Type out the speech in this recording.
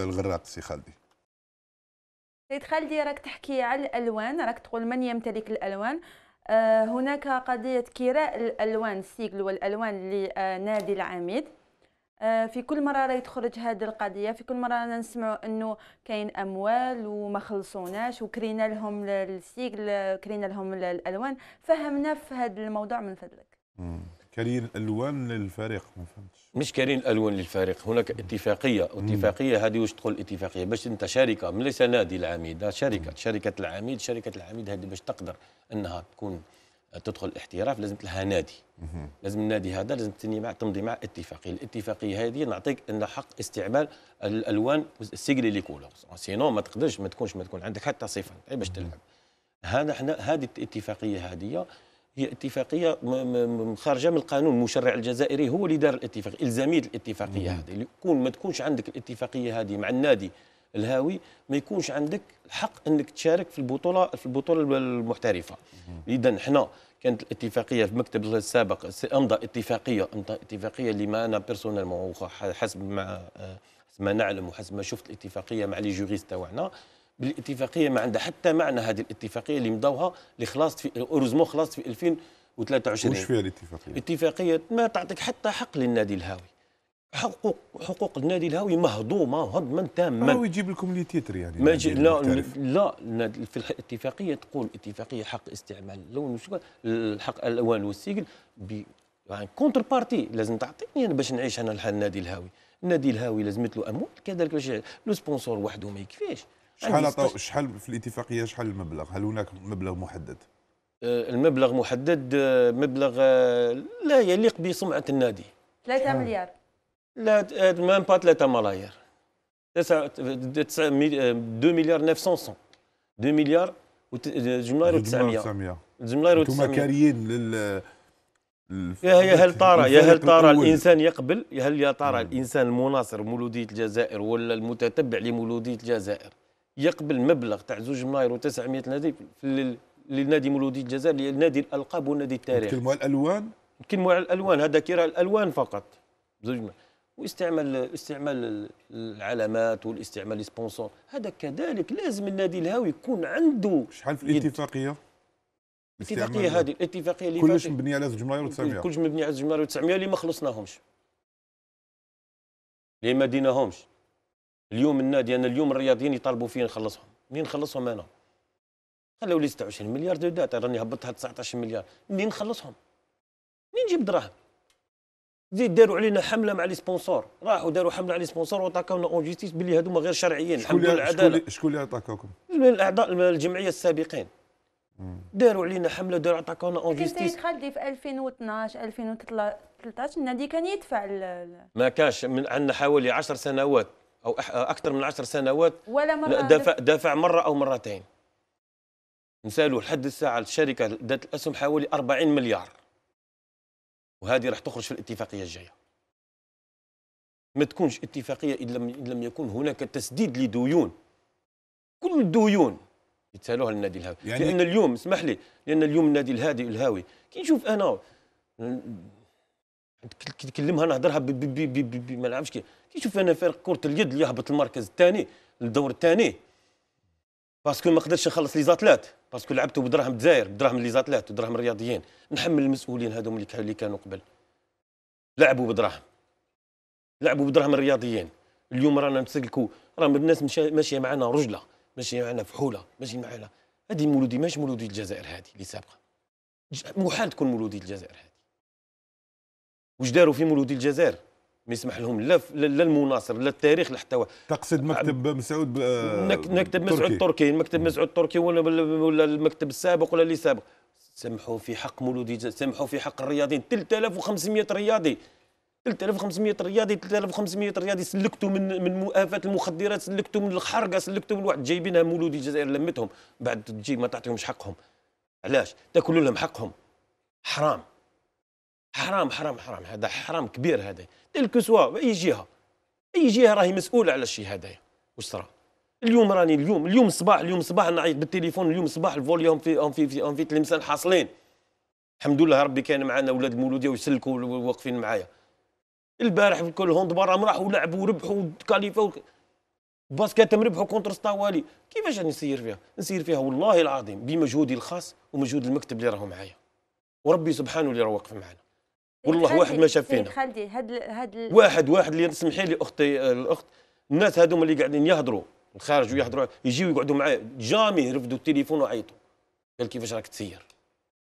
الغراق سي خالدي سيد خالدي راك تحكي على الالوان راك تقول من يمتلك الالوان آه هناك قضيه كراء الالوان السيجل والالوان لنادي آه العميد آه في كل مره راه تخرج هذه القضيه في كل مره رانا انه كاين اموال وما خلصوناش وكرينا لهم السيجل كرينا لهم الالوان فهمنا في هذا الموضوع من فضلك كارين الالوان للفريق ما فهمتش مش كارين الالوان للفريق هناك اتفاقيه اتفاقيه هذه واش تقول اتفاقيه باش انت شركه ليس نادي العميد شركه شركه العميد شركه العميد هذه باش تقدر انها تكون آه، تدخل الاحتراف لازم لها نادي لازم النادي هذا لازم تني مع تمضي مع اتفاقيه الاتفاقيه هذه نعطيك ان حق استعمال الالوان سيغلي لي كولور سينو ما تقدرش ما تكونش ما تكون عندك حتى صفه باش تلعب هذا احنا هذه الاتفاقيه هذه هي اتفاقيه خارجه من القانون المشرع الجزائري هو اللي دار الاتفاق الزاميه الاتفاقيه هذه يكون ما تكونش عندك الاتفاقيه هذه مع النادي الهاوي ما يكونش عندك الحق انك تشارك في البطوله في البطوله المحترفه اذا حنا كانت الاتفاقيه في المكتب السابق امضى اتفاقيه امضى اتفاقيه اللي ما انا بيرسونيل حسب ما ما نعلم وحسب ما شفت الاتفاقيه مع لي جوريست تاعنا بالاتفاقيه ما عندها حتى معنى هذه الاتفاقيه اللي مضوها اللي خلصت في اوروزمون خلصت في 2023 وش فيها الاتفاقيه؟ اتفاقيه ما تعطيك حتى حق للنادي الهاوي حقوق حقوق النادي الهاوي مهضومه هضما تاما هو يجيب لكم لي تيتر يعني ما يعني يجي يعني لا لا في الاتفاقيه تقول اتفاقيه حق استعمال اللون الحق الالوان والسجل ب يعني كونتر بارتي لازم تعطيني انا يعني باش نعيش انا النادي الهاوي النادي الهاوي لازمت له اموال كذلك باش لو سبونسور وحده ما يكفيش شحال شحال في الاتفاقيه شحال المبلغ هل هناك مبلغ محدد أه، المبلغ محدد أه، مبلغ أه، لا يليق بسمعه النادي 3 مليار لا ميم با 3 ملايير 9 2 مليار 900 2 مليار جملاير و900 جملاير و900 انتم كاريين لل يا هل طارى يا هل طارى الانسان يقبل يا هل يا طارى نعم. الانسان المناصر مولوديه الجزائر ولا المتتبع لمولوديه الجزائر يقبل مبلغ تاع زوج ملاير و900 نادي للنادي مولودي الجزائر نادي الالقاب والنادي التاريخ كلمه الالوان كلمه الالوان هذا كيرا الالوان فقط زوج واستعمال استعمال العلامات والاستعمال سبونسور هذا كذلك لازم النادي الهاوي يكون عنده شحال في الاتفاقيه الاتفاقيه هذه الاتفاقيه اللي كلش مبنيه على زوج ملاير و900 كلش مبنيه على زوج ملاير و900 اللي ما خلصناهمش اللي ما ديناهمش اليوم النادي انا اليوم الرياضيين يطالبوا فيه نخلصهم منين نخلصهم انا خلوا لي 26 مليار دو داتا راني هبطتها 19 مليار منين نخلصهم منين نجيب دراهم زيد داروا علينا حمله مع لي سبونسور راحوا داروا حمله على لي سبونسور واتاكاونا اون جيستيس باللي هذوما غير شرعيين الحمد لله العداله شكون اللي من الاعضاء الجمعيه السابقين داروا علينا حمله داروا عطاكونا اون جيستيس خالدي في 2012 2013 النادي كان يدفع ما كانش من عندنا حوالي 10 سنوات او اكثر من عشر سنوات ولا مره دافع, دافع مره او مرتين نسالوا لحد الساعه الشركه ذات الاسهم حوالي 40 مليار وهذه راح تخرج في الاتفاقيه الجايه ما تكونش اتفاقيه الا ان لم يكن هناك تسديد لديون كل الديون يتسالوها للنادي الهاوي يعني لان اليوم اسمح لي لان اليوم النادي الهادي الهاوي كي نشوف انا كي نهضرها ما كيف كي تشوف انا فريق كره اليد اللي يهبط المركز الثاني الدور الثاني باسكو ما قدرتش نخلص لي زاتلات باسكو لعبته بدراهم الجزائر بدراهم لي زاتلات ودراهم الرياضيين نحمل المسؤولين هذوما اللي كانوا قبل لعبوا بدراهم لعبوا بدراهم الرياضيين اليوم رانا نسلكوا راه الناس ماشيه معنا رجله ماشيه معنا فحوله ماشيه معنا هذه مولودي ماشي مولودي الجزائر هذه اللي سابقه محال تكون مولودي الجزائر هذه واش داروا في مولودي الجزائر ما يسمح لهم لا لا المناصر لا التاريخ لا حتى واحد تقصد مكتب مسعود مكتب مسعود التركي مكتب مسعود التركي ولا ولا المكتب السابق ولا اللي سابق سمحوا في حق مولودي سمحوا في حق الرياضيين 3500 رياضي 3500 رياضي 3500 رياضي سلكتوا من من مؤافات المخدرات سلكتوا من الحرقه سلكتوا من واحد جايبينها مولودي الجزائر لمتهم بعد تجي ما تعطيهمش حقهم علاش تاكلوا لهم حقهم حرام حرام حرام حرام هذا حرام كبير هذا تلك سوا اي جهه اي جهه راهي مسؤوله على الشيء هذا واش صرا اليوم راني اليوم اليوم صباح اليوم صباح نعيط بالتليفون اليوم صباح الفوليوم في في في في تلمسان حاصلين الحمد لله ربي كان معنا ولاد المولوديه ويسلكوا واقفين معايا البارح في الكل هوند برام راحوا لعبوا وربحوا كاليفا باسكاتهم ربحوا كونتر ستاوالي كيفاش راني نسير فيها؟ نسير فيها والله العظيم بمجهودي الخاص ومجهود المكتب اللي راهو معايا وربي سبحانه اللي راه واقف معنا والله واحد ما شاف فينا خالدي هاد هاد واحد واحد اللي سمحي لي اختي الاخت الناس هذوما اللي قاعدين يهضروا الخارج ويهضروا يجيو يقعدوا معايا جامي رفدوا التليفون وعيطوا قال كيفاش راك تسير